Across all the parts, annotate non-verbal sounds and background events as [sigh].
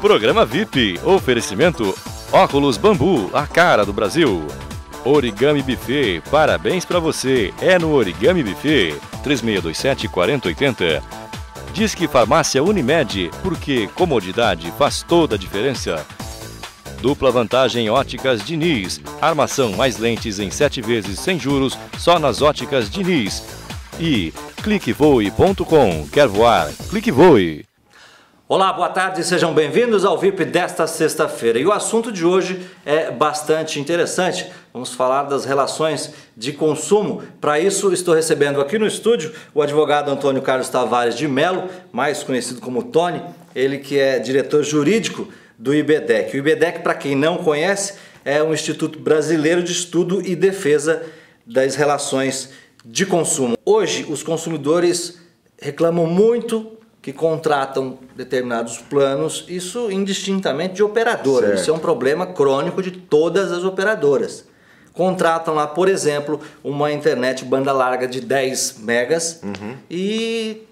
Programa VIP, oferecimento Óculos Bambu, a cara do Brasil. Origami Buffet, parabéns para você, é no Origami Buffet, 3627 4080. Diz que Farmácia Unimed, porque comodidade faz toda a diferença. Dupla vantagem Óticas Diniz, armação mais lentes em 7 vezes sem juros, só nas Óticas Diniz. E cliquevoe.com, quer voar, clique voe. Olá, boa tarde, sejam bem-vindos ao VIP desta sexta-feira. E o assunto de hoje é bastante interessante. Vamos falar das relações de consumo. Para isso, estou recebendo aqui no estúdio o advogado Antônio Carlos Tavares de Melo, mais conhecido como Tony, ele que é diretor jurídico do IBDEC. O IBDEC, para quem não conhece, é um Instituto Brasileiro de Estudo e Defesa das Relações de Consumo. Hoje, os consumidores reclamam muito que contratam determinados planos, isso indistintamente de operadora. Certo. Isso é um problema crônico de todas as operadoras. Contratam lá, por exemplo, uma internet banda larga de 10 megas uhum. e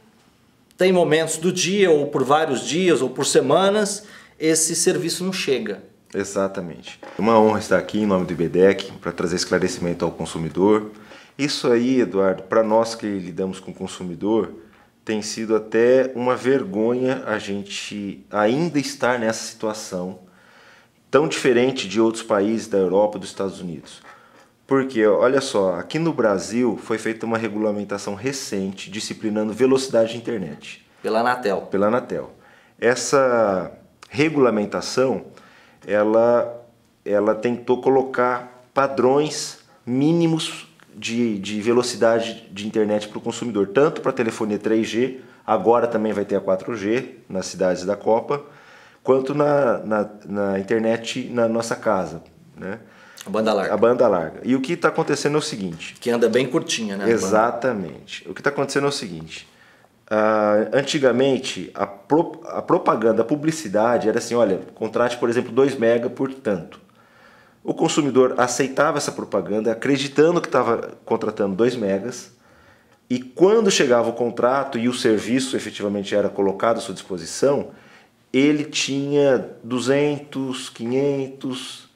tem momentos do dia, ou por vários dias, ou por semanas, esse serviço não chega. Exatamente. É uma honra estar aqui em nome do IBDEC para trazer esclarecimento ao consumidor. Isso aí, Eduardo, para nós que lidamos com o consumidor, tem sido até uma vergonha a gente ainda estar nessa situação tão diferente de outros países da Europa, dos Estados Unidos. Porque, olha só, aqui no Brasil foi feita uma regulamentação recente disciplinando velocidade de internet. Pela Anatel. Pela Anatel. Essa regulamentação, ela, ela tentou colocar padrões mínimos de, de velocidade de internet para o consumidor, tanto para telefonia 3G, agora também vai ter a 4G nas cidades da Copa, quanto na, na, na internet na nossa casa. Né? A banda larga. A banda larga. E o que está acontecendo é o seguinte. Que anda bem curtinha, né? Exatamente. O que está acontecendo é o seguinte. Uh, antigamente, a, pro, a propaganda, a publicidade era assim: olha, contrate, por exemplo, 2 mega por tanto. O consumidor aceitava essa propaganda, acreditando que estava contratando 2 megas, e quando chegava o contrato e o serviço efetivamente era colocado à sua disposição, ele tinha 200, 500,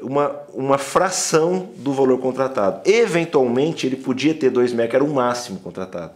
uma, uma fração do valor contratado. Eventualmente ele podia ter 2 megas, era o máximo contratado.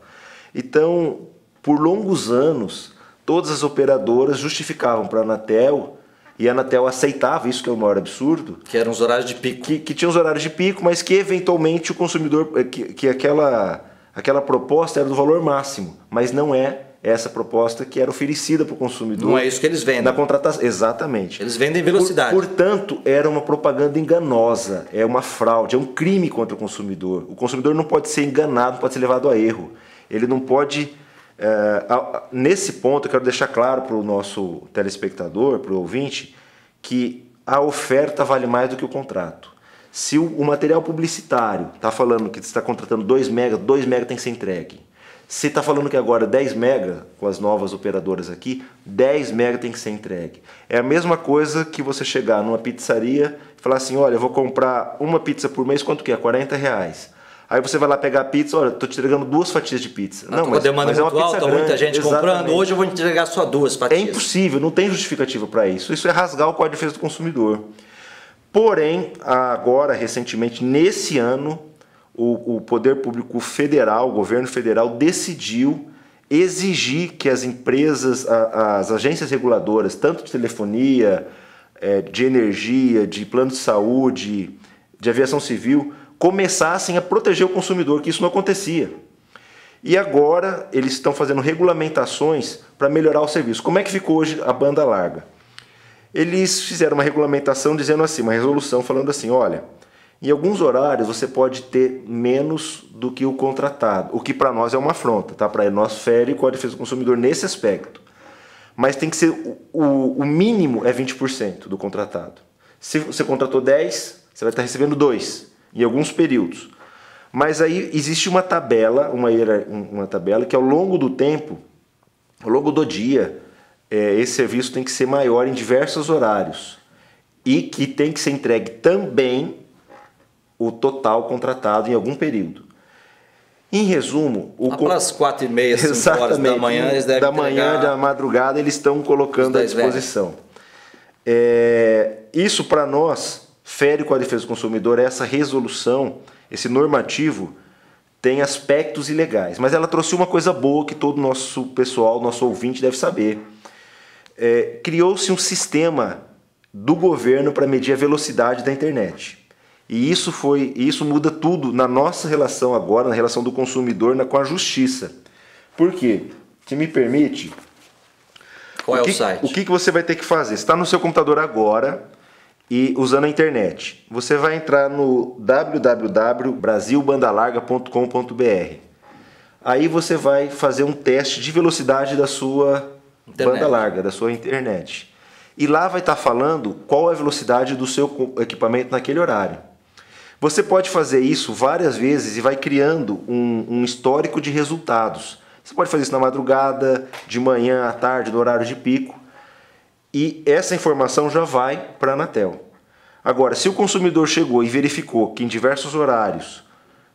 Então, por longos anos, todas as operadoras justificavam para a Anatel e a Anatel aceitava isso, que é o maior absurdo. Que eram os horários de pico. Que, que tinha os horários de pico, mas que eventualmente o consumidor. Eh, que, que aquela, aquela proposta era do valor máximo, mas não é essa proposta que era oferecida para o consumidor. Não é isso que eles vendem. Na contratação, exatamente. Eles vendem velocidade. Por, portanto, era uma propaganda enganosa, é uma fraude, é um crime contra o consumidor. O consumidor não pode ser enganado, não pode ser levado a erro. Ele não pode é, nesse ponto, eu quero deixar claro para o nosso telespectador, para o ouvinte, que a oferta vale mais do que o contrato. Se o, o material publicitário está falando que você está contratando 2 mega, 2 mega tem que ser entregue. Se está falando que agora 10 mega, com as novas operadoras aqui, 10 mega tem que ser entregue. É a mesma coisa que você chegar numa pizzaria e falar assim, olha, eu vou comprar uma pizza por mês, quanto que é? 40 reais. Aí você vai lá pegar a pizza, olha, tô te entregando duas fatias de pizza. não, mas, demanda mas é, é uma pizza alta, grande, muita gente exatamente. comprando, hoje eu vou entregar só duas é fatias. É impossível, não tem justificativa para isso. Isso é rasgar o Código de Defesa do Consumidor. Porém, agora, recentemente, nesse ano, o, o Poder Público Federal, o governo federal, decidiu exigir que as empresas, as agências reguladoras, tanto de telefonia, eh, de energia, de plano de saúde, de aviação civil, começassem a proteger o consumidor, que isso não acontecia. E agora eles estão fazendo regulamentações para melhorar o serviço. Como é que ficou hoje a banda larga? Eles fizeram uma regulamentação dizendo assim, uma resolução falando assim, olha, em alguns horários você pode ter menos do que o contratado, o que para nós é uma afronta, tá? Para nós fere o Código de Defesa do Consumidor nesse aspecto. Mas tem que ser o, o mínimo é 20% do contratado. Se você contratou 10, você vai estar recebendo 2 em alguns períodos. Mas aí existe uma tabela, uma, uma tabela que ao longo do tempo, ao longo do dia, é, esse serviço tem que ser maior em diversos horários e que tem que ser entregue também o total contratado em algum período. Em resumo, o lá quatro e meia, cinco horas da manhã, eles devem da manhã, da madrugada, eles estão colocando à disposição. É, isso para nós fere com a defesa do consumidor essa resolução, esse normativo, tem aspectos ilegais. Mas ela trouxe uma coisa boa que todo nosso pessoal, nosso ouvinte deve saber. É, Criou-se um sistema do governo para medir a velocidade da internet. E isso foi, isso muda tudo na nossa relação agora, na relação do consumidor na, com a justiça. Por quê? Se me permite. Qual o que, é o site? O que, que você vai ter que fazer? Está no seu computador agora, e usando a internet. Você vai entrar no www.brasilbandalarga.com.br. Aí você vai fazer um teste de velocidade da sua internet. banda larga, da sua internet. E lá vai estar tá falando qual é a velocidade do seu equipamento naquele horário. Você pode fazer isso várias vezes e vai criando um, um histórico de resultados. Você pode fazer isso na madrugada, de manhã, à tarde, no horário de pico e essa informação já vai para a Anatel. Agora, se o consumidor chegou e verificou que em diversos horários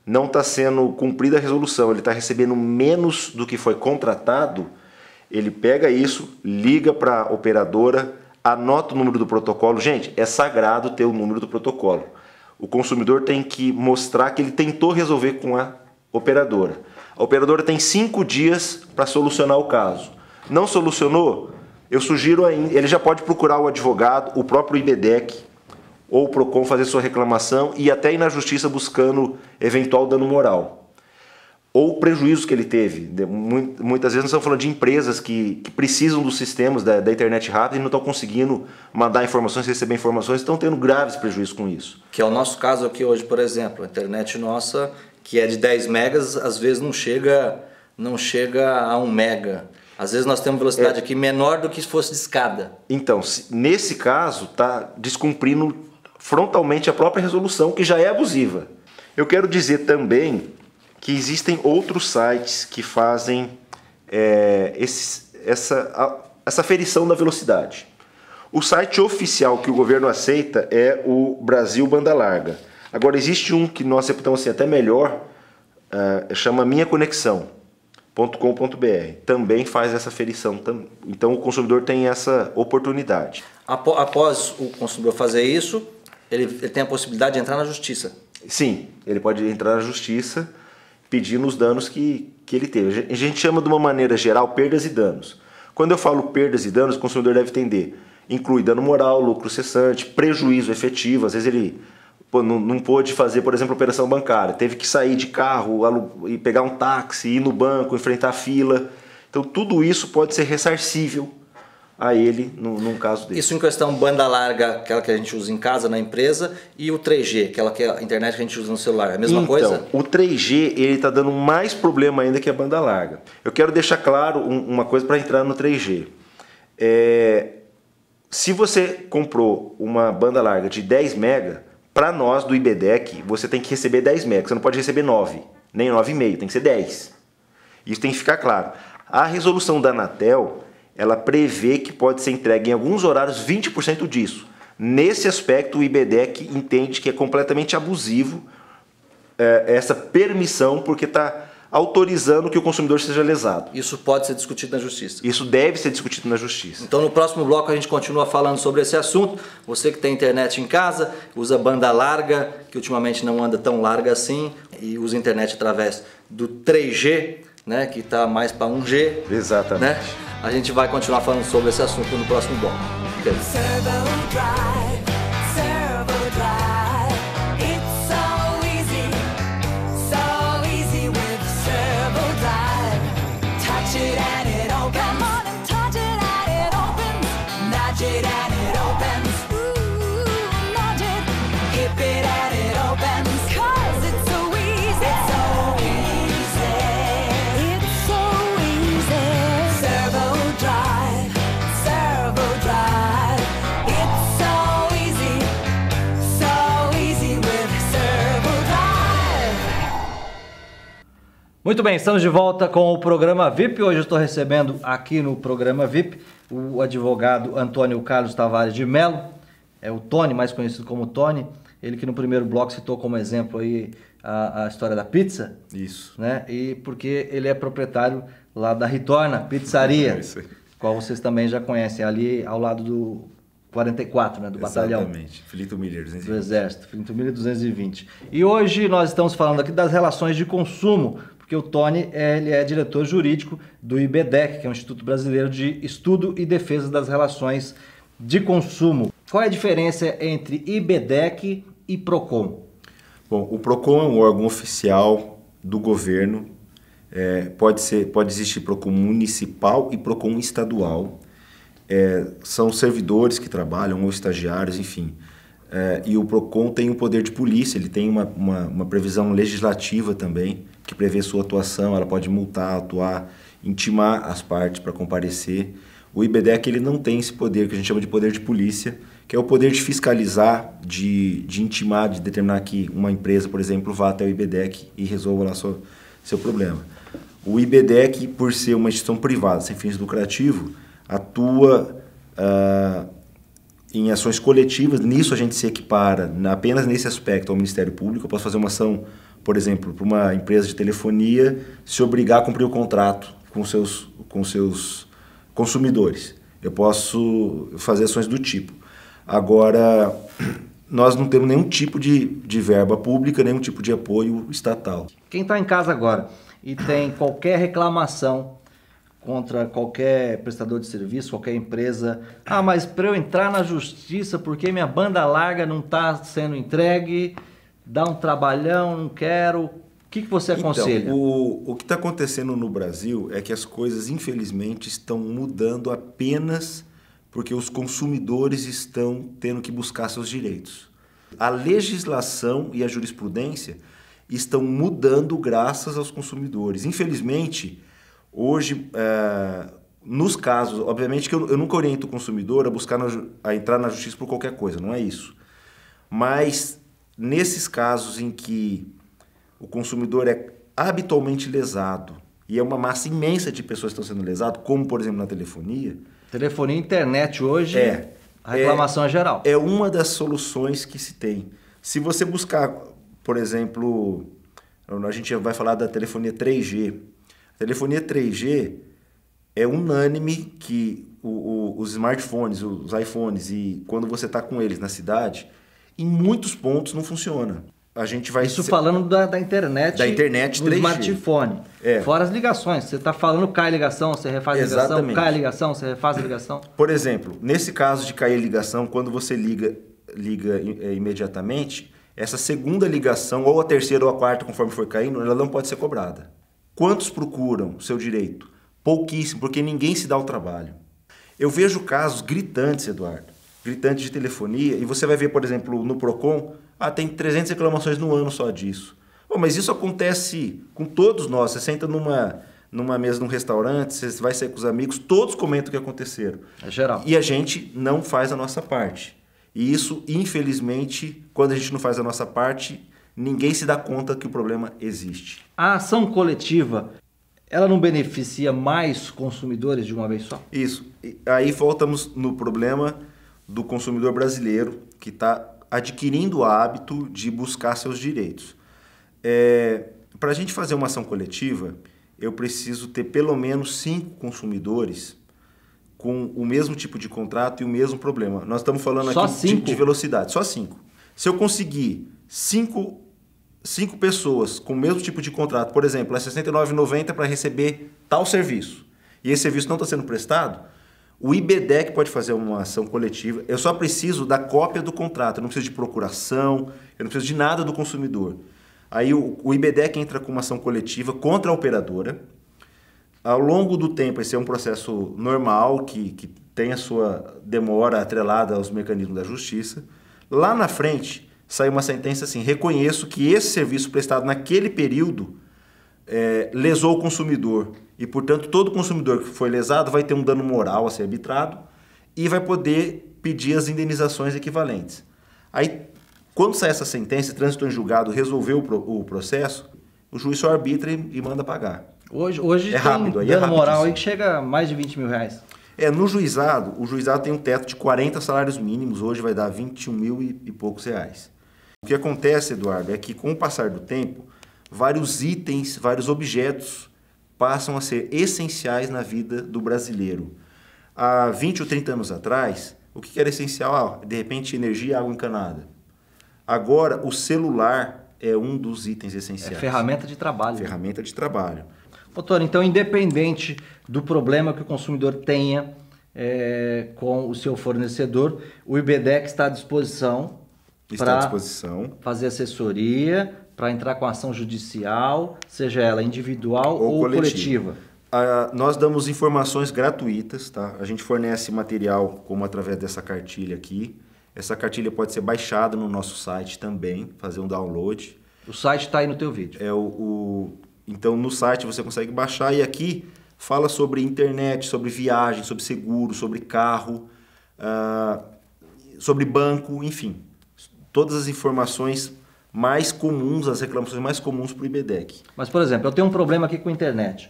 não está sendo cumprida a resolução, ele está recebendo menos do que foi contratado, ele pega isso, liga para a operadora, anota o número do protocolo. Gente, é sagrado ter o número do protocolo. O consumidor tem que mostrar que ele tentou resolver com a operadora. A operadora tem cinco dias para solucionar o caso. Não solucionou? Eu sugiro ainda, ele já pode procurar o advogado, o próprio IBDEC ou o PROCON fazer sua reclamação e até ir na justiça buscando eventual dano moral. Ou prejuízo que ele teve. Muitas vezes nós estamos falando de empresas que, que precisam dos sistemas da, da, internet rápida e não estão conseguindo mandar informações, receber informações, estão tendo graves prejuízos com isso. Que é o nosso caso aqui hoje, por exemplo. A internet nossa, que é de 10 megas, às vezes não chega, não chega a 1 mega. Às vezes nós temos velocidade é. aqui menor do que se fosse de escada. Então, nesse caso, está descumprindo frontalmente a própria resolução, que já é abusiva. Eu quero dizer também que existem outros sites que fazem é, esse, essa, a, essa ferição da velocidade. O site oficial que o governo aceita é o Brasil Banda Larga. Agora, existe um que nós aceitamos assim, até melhor, uh, chama Minha Conexão. .com.br também faz essa ferição. Então o consumidor tem essa oportunidade. Após o consumidor fazer isso, ele, tem a possibilidade de entrar na justiça. Sim, ele pode entrar na justiça pedindo os danos que, que ele teve. A gente chama de uma maneira geral perdas e danos. Quando eu falo perdas e danos, o consumidor deve entender. Inclui dano moral, lucro cessante, prejuízo efetivo, às vezes ele Pô, não, não pôde fazer, por exemplo, operação bancária. Teve que sair de carro e pegar um táxi, ir no banco, enfrentar fila. Então, tudo isso pode ser ressarcível a ele no, num caso desse. Isso em questão banda larga, aquela que a gente usa em casa, na empresa, e o 3G, aquela que é a internet que a gente usa no celular, é a mesma então, coisa? O 3G ele está dando mais problema ainda que a banda larga. Eu quero deixar claro um, uma coisa para entrar no 3G. É, se você comprou uma banda larga de 10 mega, para nós do IBDEC, você tem que receber 10 MB, você não pode receber 9, nem 9,5, tem que ser 10. Isso tem que ficar claro. A resolução da Anatel, ela prevê que pode ser entregue em alguns horários 20% disso. Nesse aspecto, o IBDEC entende que é completamente abusivo é, essa permissão, porque está autorizando que o consumidor seja lesado. Isso pode ser discutido na justiça. Isso deve ser discutido na justiça. Então no próximo bloco a gente continua falando sobre esse assunto. Você que tem internet em casa, usa banda larga, que ultimamente não anda tão larga assim, e usa internet através do 3G, né, que está mais para 1G. Né? Exatamente. Né? A gente vai continuar falando sobre esse assunto no próximo bloco. Beleza. Muito bem, estamos de volta com o programa VIP. Hoje eu estou recebendo aqui no programa VIP o advogado Antônio Carlos Tavares de Melo, é o Tony, mais conhecido como Tony. Ele que no primeiro bloco citou como exemplo aí a, a história da pizza. Isso. Né? E porque ele é proprietário lá da Ritorna Pizzaria, é [laughs] isso aí. qual vocês também já conhecem, ali ao lado do 44, né, do Exatamente. batalhão. Exatamente, Filinto Miller 220. Do Exército, Filinto Miller 220. E hoje nós estamos falando aqui das relações de consumo porque o Tony ele é diretor jurídico do IBDEC, que é o Instituto Brasileiro de Estudo e Defesa das Relações de Consumo. Qual é a diferença entre IBDEC e PROCON? Bom, o PROCON é um órgão oficial do governo. É, pode, ser, pode existir PROCON municipal e PROCON estadual. É, são servidores que trabalham ou estagiários, enfim. É, e o PROCON tem um poder de polícia, ele tem uma, uma, uma, previsão legislativa também, que prevê sua atuação, ela pode multar, atuar, intimar as partes para comparecer. O IBDEC ele não tem esse poder, que a gente chama de poder de polícia, que é o poder de fiscalizar, de, de intimar, de determinar que uma empresa, por exemplo, vá até o IBDEC e resolva lá seu, seu problema. O IBDEC, por ser uma instituição privada sem fins lucrativos, atua... Uh, em ações coletivas, nisso a gente se equipara, apenas nesse aspecto, ao Ministério Público. Eu posso fazer uma ação, por exemplo, para uma empresa de telefonia se obrigar a cumprir o contrato com seus, com seus consumidores. Eu posso fazer ações do tipo. Agora, nós não temos nenhum tipo de, de verba pública, nenhum tipo de apoio estatal. Quem está em casa agora e tem qualquer reclamação contra qualquer prestador de serviço, qualquer empresa. Ah, mas para eu entrar na justiça porque minha banda larga não está sendo entregue, dá um trabalhão, não quero. O que, que você então, aconselha? Então, o, o que está acontecendo no Brasil é que as coisas, infelizmente, estão mudando apenas porque os consumidores estão tendo que buscar seus direitos. A legislação e a jurisprudência estão mudando graças aos consumidores. Infelizmente, Hoje, é, nos casos, obviamente que eu, eu, nunca oriento o consumidor a buscar na, a entrar na justiça por qualquer coisa, não é isso. Mas nesses casos em que o consumidor é habitualmente lesado e é uma massa imensa de pessoas que estão sendo lesadas, como por exemplo na telefonia. Telefonia e internet hoje, é, a reclamação é, é geral. É uma das soluções que se tem. Se você buscar, por exemplo, a gente vai falar da telefonia 3G, Telefonia 3G é unânime que o, o, os smartphones, os iPhones e quando você está com eles na cidade, em muitos pontos não funciona. A gente vai isso falando da, da, internet, da internet 3G. smartphone. É. Fora as ligações, você está falando cai ligação, você refaz a ligação, cai ligação, você refaz ligação. Por exemplo, nesse caso de cair ligação, quando você liga liga é, imediatamente, essa segunda ligação ou a terceira ou a quarta, conforme for caindo, ela não pode ser cobrada. Quantos procuram o seu direito? Pouquíssimo, porque ninguém se dá o trabalho. Eu vejo casos gritantes, Eduardo, gritantes de telefonia, e você vai ver, por exemplo, no Procon, ah, tem 300 reclamações no ano só disso. Bom, mas isso acontece com todos nós. Você senta numa, numa mesa num restaurante, você vai sair com os amigos, todos comentam o que aconteceram. É geral. E a gente não faz a nossa parte. E isso, infelizmente, quando a gente não faz a nossa parte, ninguém se dá conta que o problema existe. A ação coletiva, ela não beneficia mais consumidores de uma vez só? Isso. E aí voltamos no problema do consumidor brasileiro que está adquirindo o hábito de buscar seus direitos. É, Para a gente fazer uma ação coletiva, eu preciso ter pelo menos cinco consumidores com o mesmo tipo de contrato e o mesmo problema. Nós estamos falando Só aqui cinco? de velocidade. Só cinco. Se eu conseguir cinco cinco pessoas com o mesmo tipo de contrato, por exemplo, é R$ 69,90 para receber tal serviço, e esse serviço não está sendo prestado, o IBDEC pode fazer uma ação coletiva. Eu só preciso da cópia do contrato, eu não preciso de procuração, eu não preciso de nada do consumidor. Aí o, o IBDEC entra com uma ação coletiva contra a operadora. Ao longo do tempo, esse é um processo normal que, que tem a sua demora atrelada aos mecanismos da justiça. Lá na frente, saiu uma sentença assim: reconheço que esse serviço prestado naquele período é, lesou o consumidor. E, portanto, todo consumidor que foi lesado vai ter um dano moral a ser arbitrado e vai poder pedir as indenizações equivalentes. Aí, quando sai essa sentença, trânsito em julgado resolveu o, processo, o juiz só arbitra e, manda pagar. Hoje, hoje é rápido, é dano é rápido, moral aí que chega a mais de 20 mil reais. É, no juizado, o juizado tem um teto de 40 salários mínimos, hoje vai dar 21 mil e, e poucos reais. O que acontece, Eduardo, é que com o passar do tempo, vários itens, vários objetos passam a ser essenciais na vida do brasileiro. Há 20 ou 30 anos atrás, o que era essencial? Ah, de repente, energia e água encanada. Agora, o celular é um dos itens essenciais. É ferramenta de trabalho. Ferramenta de trabalho. Doutor, então, independente do problema que o consumidor tenha é, com o seu fornecedor, o IBDEC está à disposição Está à disposição. Fazer assessoria, para entrar com ação judicial, seja ela individual ou, ou coletiva. coletiva. Ah, nós damos informações gratuitas, tá? A gente fornece material como através dessa cartilha aqui. Essa cartilha pode ser baixada no nosso site também, fazer um download. O site está aí no teu vídeo. É o, o, então no site você consegue baixar e aqui fala sobre internet, sobre viagem, sobre seguro, sobre carro, ah, sobre banco, enfim, todas as informações mais comuns, as reclamações mais comuns para o IBDEC. Mas, por exemplo, eu tenho um problema aqui com a internet.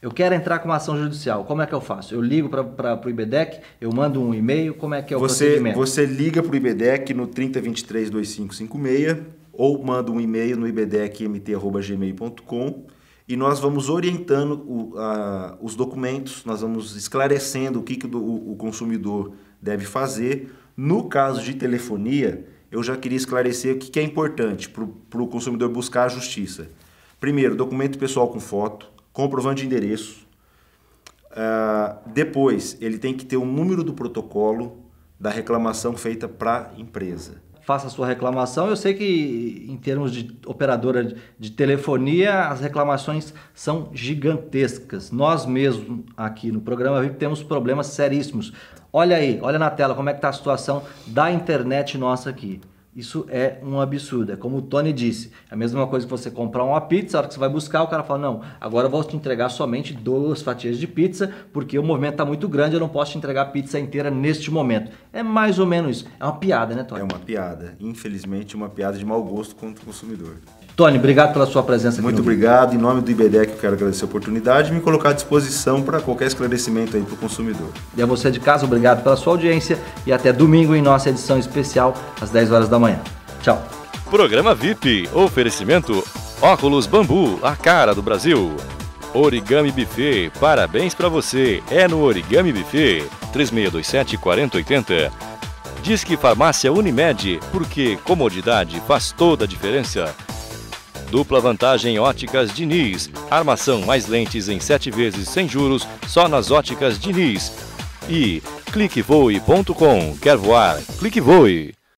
Eu quero entrar com uma ação judicial. Como é que eu faço? Eu ligo para o IBDEC, eu mando um e-mail, como é que é o você, procedimento? Você liga para o IBDEC no 3023-2556 ou manda um e-mail no ibdecmt.gmail.com e nós vamos orientando o, a, os documentos, nós vamos esclarecendo o que, que o, o consumidor deve fazer. No caso de telefonia, eu já queria esclarecer o que é importante para o consumidor buscar a justiça. Primeiro, documento pessoal com foto, comprovante de endereço. Uh, depois, ele tem que ter o número do protocolo da reclamação feita para a empresa faça a sua reclamação. Eu sei que, em termos de operadora de telefonia, as reclamações são gigantescas. Nós mesmos aqui no programa VIP temos problemas seríssimos. Olha aí, olha na tela como é que está a situação da internet nossa aqui. Isso é um absurdo. É como o Tony disse. É a mesma coisa que você comprar uma pizza, a hora que você vai buscar, o cara fala: Não, agora eu vou te entregar somente duas fatias de pizza, porque o movimento está muito grande, eu não posso te entregar a pizza inteira neste momento. É mais ou menos isso. É uma piada, né, Tony? É uma piada. Infelizmente, uma piada de mau gosto contra o consumidor. Tony, obrigado pela sua presença Muito obrigado. Em nome do IBDEC, eu quero agradecer a oportunidade e me colocar à disposição para qualquer esclarecimento aí para o consumidor. E a você de casa, obrigado pela sua audiência e até domingo em nossa edição especial, às 10 horas da manhã. Tchau. Programa VIP, oferecimento Óculos Bambu, a cara do Brasil. Origami Buffet, parabéns para você. É no Origami Buffet, 3627 4080. Disque Farmácia Unimed, porque comodidade faz toda a diferença. Dupla vantagem Óticas Diniz. Armação mais lentes em 7 vezes sem juros, só nas Óticas Diniz. E cliquevoe.com. Quer voar? Clique voe.